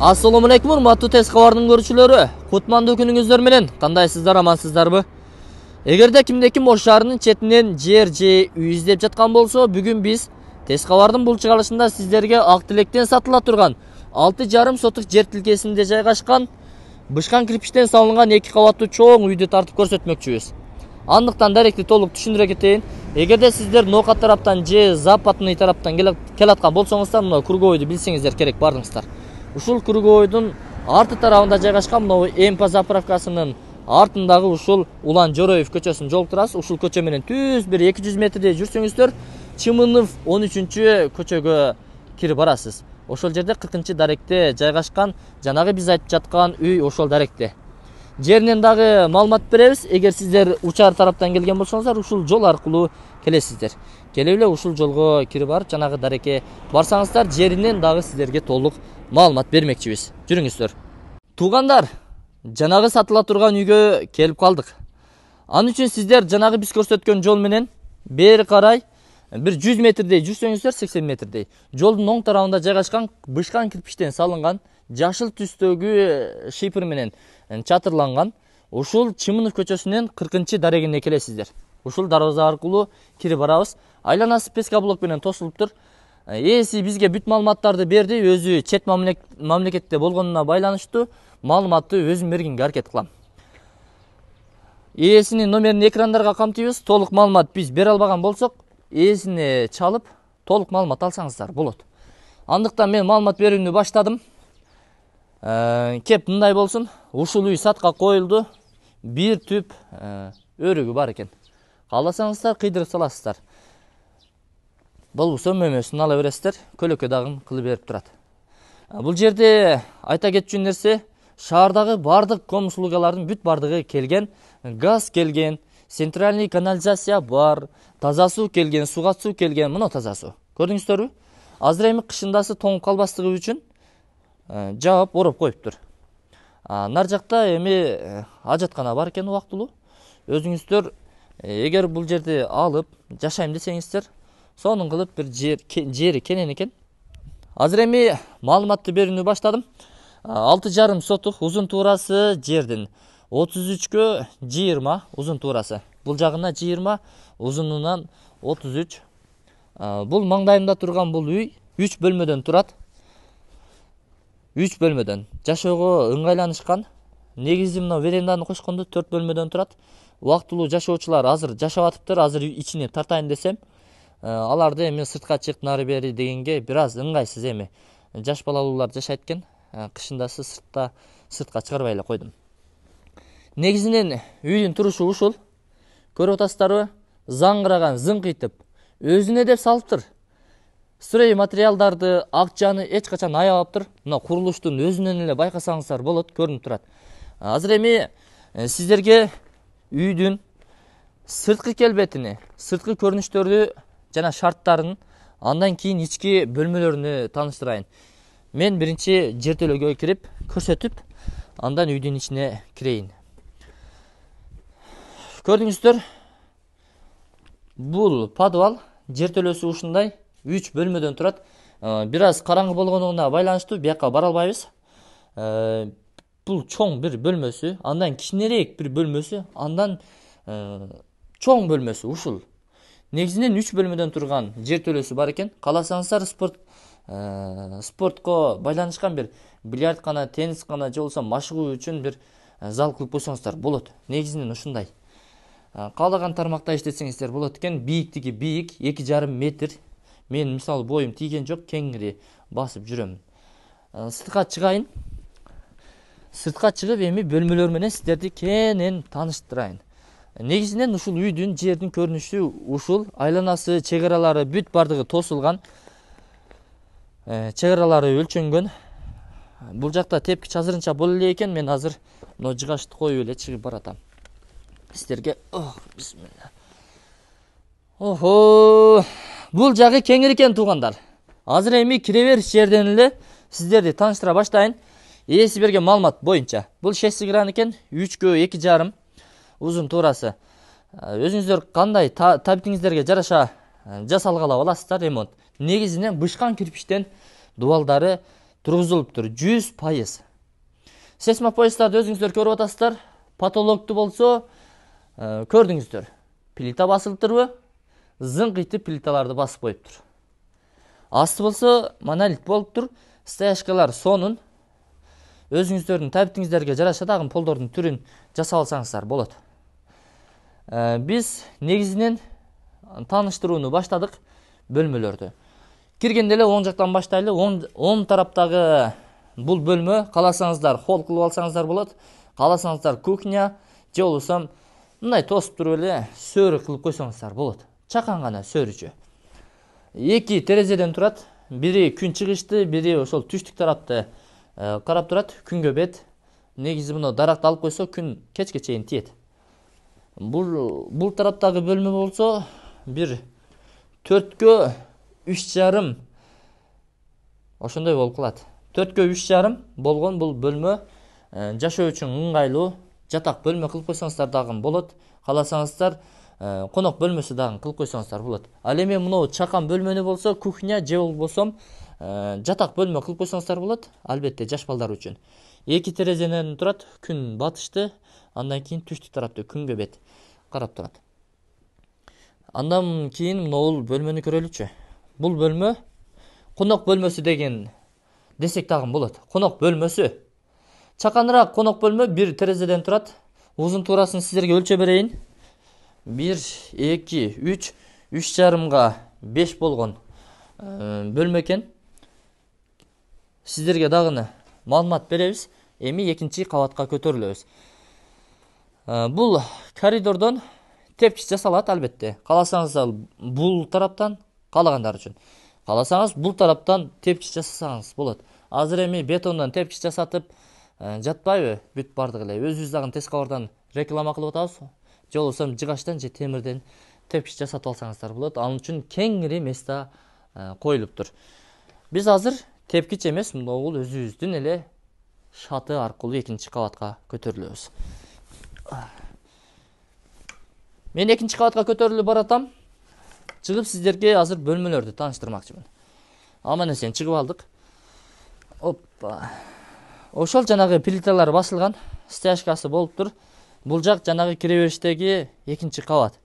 Ассаламу алейкум, урматтуу тез кабардын көрүүчүлөрү. Кутмандуу күнүңүздөр менен кандайсыздар, амансыздарбы? Эгерде кимде ким Ош шаарынын четинен жер же үй издеп жаткан болсо, бүгүн биз тез бұл бул чыгарылышында сиздерге Ак Тилектен сатыла турган 6,5 сотук жер тилкесинде жайгашкан бышкан кирпичтен салынган эки кабаттуу чоң үйдү тартып көрсөтмөкчүбүз. Андыктан даректи толук түшүндүрө кетейин. Эгерде сиздер Ноокат тараптан же Западный тараптан келаткан болсоңуздар, мына круговойду билсеңиздер керек, бардыңыздар ушул круговойдун арты тарабында жайгашкан мынабу мп заправкасынын артындагы ушул улан жороев көчөсүн жолуктурасыз ушул көчө менен түз бир эки жүз метрдей жүрсөңүздөр чымынов он үчүнчү көчөгө кирип барасыз ошол жерде кыркынчы даректе жайгашкан жанагы биз айтып жаткан үй ошол даректе жеринен дагы маалымат беребиз эгер сиздер учар тараптан келген болсоңуздар ушул жол аркылуу келесиздер келип эле ушул жолго кирип барып жанагы дарекке барсаңыздар жеринен дагы сиздерге толук маалымат бермекчибиз жүрүңүздөр туугандар жанагы сатыла турган үйгө келип калдык ал үчүн сиздер жанагы биз көрсөткөн жол менен бери карай бир жүз метрдей жүрсөңүздөр сексен метрдей жолдун оң тарабында жайгашкан бышкан кирпичтен салынган жашыл түстөгү э, шипр менен чатырланган ушул чымынов көчөсүнөн кыркынчы дарегине келесиздер ушул дарбаза аркылуу кирип барабыз айланасы пескоблок менен тосулуптур ээси бизге бүт маалыматтарды берди өзү чет мамлекетте болгонуна байланыштуу маалыматты өзүм бергенге аракет кылам ээсинин номерин экрандарга камтыйбыз толук маалымат биз бере албаган болсок ээсине чалып толук маалымат алсаңыздар болот андыктан мен маалымат берүүнү баштадым э, кеп мындай болсын ушул үй сатка коюлду бир түп э, өрүгү бар екен кааласаңыздар кыйдырып саласыздар бұл мөмөсүн ала өрестер көлөкө дагын кылып берип турат бул жерде айта кетчү нерсе шаардагы бардық комысылығалардың бүт бардығы келген газ келген центральный канализация бар таза келген суғатсу суу келген мына таза суу көрдүңүздөрбү азыр эми кышындасы тоңуп калбастыгы үчүн жаап қойып тұр. нар жакта эми ажаткана бар экен убактылуу өзүңүздөр эгер бул жерде алып жашайм десеңиздер сонун кылып бир жер жери кенен экен азыр эми маалыматты берүүнү баштадым алты жарым сотук узун туурасы жердин отуз үчкө жыйырма узун туурасы бул жагына жыйырма узунунан отуз үч бул маңдайымда турган бул үй үч бөлмөдөн турат үч бөлмөдөн жашоого ыңгайланышкан негизи мына веренданы кошкондо төрт бөлмөдөн турат убактылуу жашоочулар азыр жашап атыптыр азыр ичине тартайын десем Э, аларды эми сыртка чык нары бери дегенге бир аз ыңгайсыз эми жаш балалуулар жашайт экен э, кышындасы сыртта сыртка чыгарбай эле койдум негизинен үйдүн турушу ушул көрүп атасыздарбы заңгыраган зыңкыйтып өзүнө деп салыптыр строй материалдарды акчаны эч качан аябаптыр мына курулуштун өзүнөн эле байкасаңыздар болот көрүнүп турат э, азыр эми сиздерге үйдүн сырткы келбетини сырткы көрүнүштөрдү жана шарттарын андан кийин ички бөлмөлөрүнү тааныштырайын мен биринчи төлөгө кирип көрсөтүп андан үйдүн ичине кирейин көрдүңүздөр бул подвал төлөсү ушундай үч бөлмөдөн турат бир аз караңгы болгондугуна байланыштуу бияка бара албайбыз бул чоң бир бөлмөсү андан кичинерээк бир бөлмөсү андан чоң бөлмөсү ушул негизинен үч бөлмөдөн тұрған жер төлөсү бар экен кааласаңыздар спорт э, спортко байланышкан бир бильярд қана, теннис қана же болбосо машыгуу үчүн бир э, зал кылып койсоңуздар болот негизинен ушундай каалаган э, тармакта иштетсеңиздер болот экен бийиктиги бийик эки жарым метр мен мисалы боюм тийген жок кеңири басып жүрөм сыртка чыгайын сыртка чыгып эми бөлмөлөр менен сиздерди кенен тааныштырайын негизинен ушул үйдүн жердин көрүнүшү ушул айланасы чек аралары бүт баардыгы тосулган э, чек аралары өлчөнгөн бул жакта тепкич азырынча боло элек экен мен азыр мына жыгачты коюп эле чыгып баратам сиздерге бисмилля охо бул жагы кеңири экен туугандар азыр эми кире бериш жерден эле сиздерди тааныштыра баштайын ээси берген маалымат боюнча бул шесть гран экен үчкө эки жарым ұзын турасы э, өзіңіздер қандай табитиңиздерге жараша э, жасалғалап аласыздар ремонт негізінен бышқан кирпичтен дубалдары тұрғызылып тұр жүз пайыз сесмопоездарды өзіңіздер көріп атасыздар потолокты болсо ә, э, көрдіңіздер плита басылып зыңк зыңқитып плиталарды басып қойып тұр асты болсо монолит болып тұр стяжкалар сонун өзіңіздердің табитиңиздерге жараша дагы полдордун түрүн жасап алсаңыздар болот ә, біз негізінен таныштыруыны баштадық бөлмөлөрдү киргенде эле оң жактан баштайлы оң, оң тараптагы бул бөлмө кааласаңыздар холл кылып алсаңыздар болот кааласаңыздар кухня же болбосо мындай тосуп туруп эле сөөрө кылып койсоңуздар болот чакан гана сөрүчү эки терезеден турат бири күн чыгышты бири ошол түштүк тарапты карап турат күнгө бет негизи мына даракты алып койсо күн кечке чейин тиет бұл бұл тараптағы бөлме болса бір төрткө үч жарым ошондой болуп калат төрткө үч жарым болгон бул бөлмө ә, жашоо үчүн ыңгайлуу жатак бөлмө кылып койсоңуздар дагы болот кааласаңыздар конок ә, бөлмөсү дагы кылып койсоңуздар болот ал эми мынау чакан бөлмөнү болсо кухня же болбосо ә, жатак бөлмө кылып койсоңуздар болот албетте жаш балдар үчүн эки терезеден турат күн батышты андан кейін түштүк тарапты күнгө бет карап турат андан кийин мына бул бөлмөнү көрөлүчү бул бөлмө конок бөлмөсү деген десек дагы болот конок бөлмөсү чаканыраак конок бөлмө бир терезеден турат узун туурасын сиздерге өлчөп берейин бир эки үч үч жарымга беш болгон бөлмө экен сиздерге дагы маалымат беребиз эми экинчи кабатка көтөрүлөбүз Э, бұл коридордан тепкіш жасалады әлбетте қаласаңыз бұл тараптан қалағандар үшін қаласаңыз бұл тараптан тепкіш жасасаңыз болады азыр эми бетондан тепкіш жасатып ә, э, жатпайбы бүт баардыгы эле өзүбүз дагы тескоордан реклама қылып атабыз же болбосо жыгачтан же темірден тепкіш жасатып алсаңыздар болады ал үшін кеңири места коюлуптур э, биз азыр тепкич эмес могул өзүбүздүн эле шаты аркылуу экинчи кабатка көтөрүлөбүз мен екінші кабатка көтөрүлүп баратам чыгып сіздерге азыр бөлмелерді тааныштырмакчымын Аман есен сен чыгып алдык оппа ошол жанағы плиталар басылған стяжкасы болып тұр, бұл жақ жанағы бериштеги екінші кабат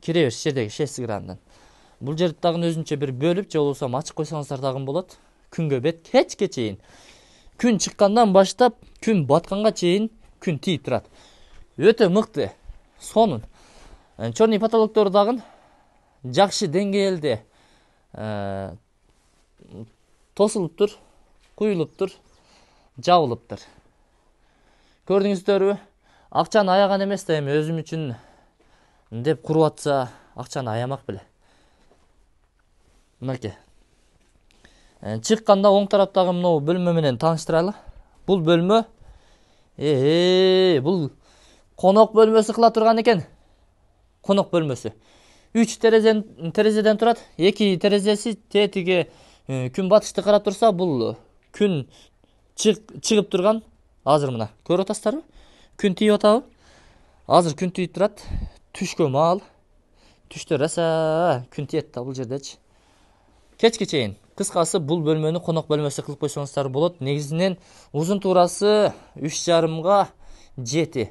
кире бериш жердеги шесть грандан бул жерди дагы өзүнчө бир бөлүп же болбосо ачып койсоңуздар дагы болот күнгө бет кечке чейин күн чыккандан баштап күн батқанға чейін күн тийип тұрады өте мықты сонун ә, черный потолоктор дагы жакшы деңгээлде ә, тосулуптур куюлуптур жабылыптыр көрдүңүздөрбү акчаны аяган эмес да эми өзүм үчүн деп куруп атса акчаны аямак беле мынакей чыкканда ә, оң тараптагы мынау бөлмө менен тааныштыралы бул бөлмө э бул қонақ бөлмесі қыла тұрған екен қонақ бөлмесі үч терезеден тұрады екі терезесі тетіге күн батышты қарап тұрса бұл күн шығып тұрған азыр мына көріп атасыздарбы күн тиіп атабы азыр күн тиіп тұрады түшкө маал түштө раса күн тиет да бұл жердечи кечке чейин кыскасы бұл бөлмөнү конок бөлмөсү кылып койсоңуздар болот негизинен узун туурасы үч жарымга жети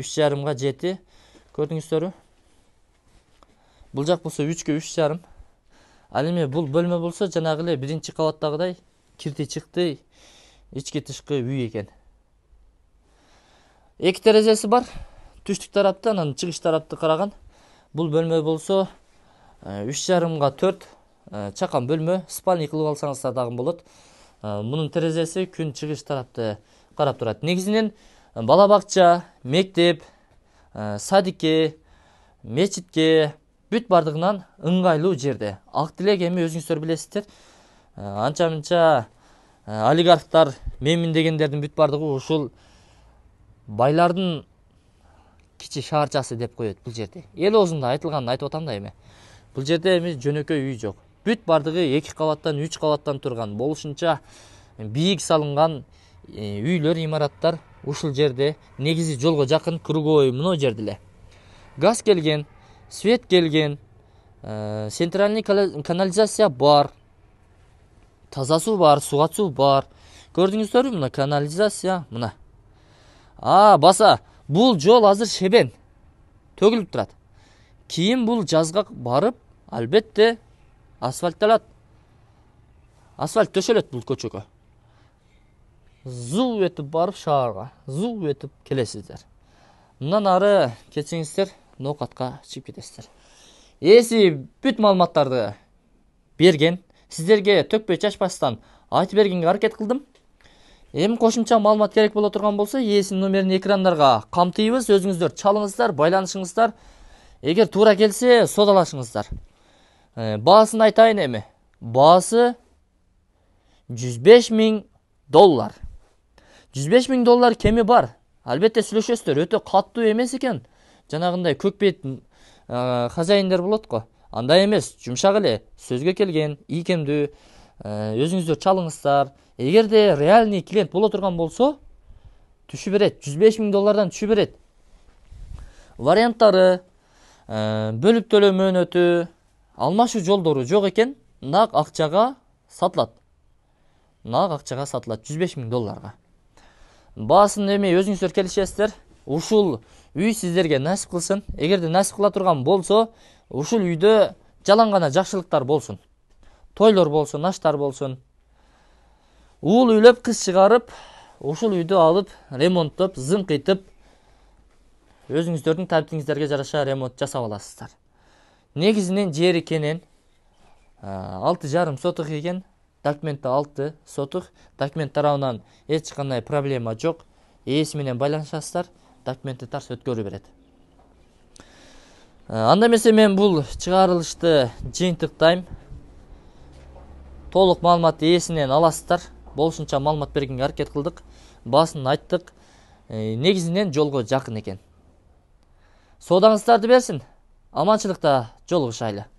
үш жарымға жеті көрдіңіздер бұл жақ болса үчке үш жарым ал эми бул бөлмө болсо жанагы эле биринчи кабаттагыдай кирди чыкты ички тышкы үй экен эки терезеси бар түштүк тарапты анан чыгыш тарапты караган бул бөлмө болсо үч жарымга төрт чакан бөлмө спальник кылып алсаңыздар дагы болот мунун терезеси күн чыгыш тарапты карап турат негизинен Балабақча мектеп ә, садикке мешітке бүт бардығынан ыңғайлуу жерде ак тилек эми өзүңүздөр билесиздер э, анча мынча э, олигархтар менмин дегендердин бүт бардыгы ушул байлардын кичи шаарчасы деп коет бул жерде эл оозунда айтылганын айтып атам да эми бул жерде эми жөнөкөй үй жок бүт бардыгы эки кабаттан үч кабаттан турган болушунча бийик салынган үйлөр имараттар ушул жерде негизи жолго жакын круговой мына жерде эле газ келген свет келген э, центральный канализация бар таза суу бар суга суу бар көрдүңүздөрбү мына канализация мына а баса бул жол азыр шебен төгүлүп турат кийин бул жазга барып албетте асфальтталат асфальт төшөлөт бул көчөгө зу етіп барып шағырға зу етіп келесіздер Мұнан ары кетсеңіздер ноқатқа түсіп кетесіздер если бүт маалыматтарды берген сіздерге төкпей шашпастан айтып бергенге әрекет қылдым эми кошумча маалымат керек боло турган болсо ээсинин номерин экрандарга камтыйбыз өзүңүздөр чалыңыздар байланышыңыздар Егер тура келсе содалашыңыздар баасын айтайын эми баасы жүз беш миң доллар 105 беш доллар кеми бар албетте сүйлөшөсүздөр өтө катуу эмес экен жанагындай көк бет ә, хозяиндер болот го андай эмес жумшак эле сөзгө келген ийкемдүү ә, өзүңүздөр чалыңыздар эгерде реальный клиент боло турган болсо түшү берет жүз миң доллардан түшүп берет варианттары ә, бөлүп төлөө мөөнөтү алмашуу жолдору жок экен нак акчага сатылат нак акчага сатылат жүз миң долларга басын эми өзүңүздөр келишесиздер ушул үй сіздерге насип кылсын эгерде насип қыла тұрған болса ушул үйдө жалаң гана жакшылыктар болсун тойлор болсун аштар болсын. уул үйліп, қыз шығарып, ушул үйді алып ремонттоп зыңкыйтып өзіңіздердің тәптіңіздерге жараша ремонт жасап аласыздар негізінен жери кенен алты жарым сотық экен документте алты сотық документ тарауынан ешқандай проблема жоқ ээси менен байланышасыздар документти тарс өткөрүп берет ә, анда эмесе мен бул чыгарылышты жыйынтыктайм толук маалымат ээсинен аласыздар болушунча маалымат бергенге аракет кылдык баасын айттык ә, негизинен жолго жакын экен соодаңыздарды берсин аманчылыкта жолугушайлы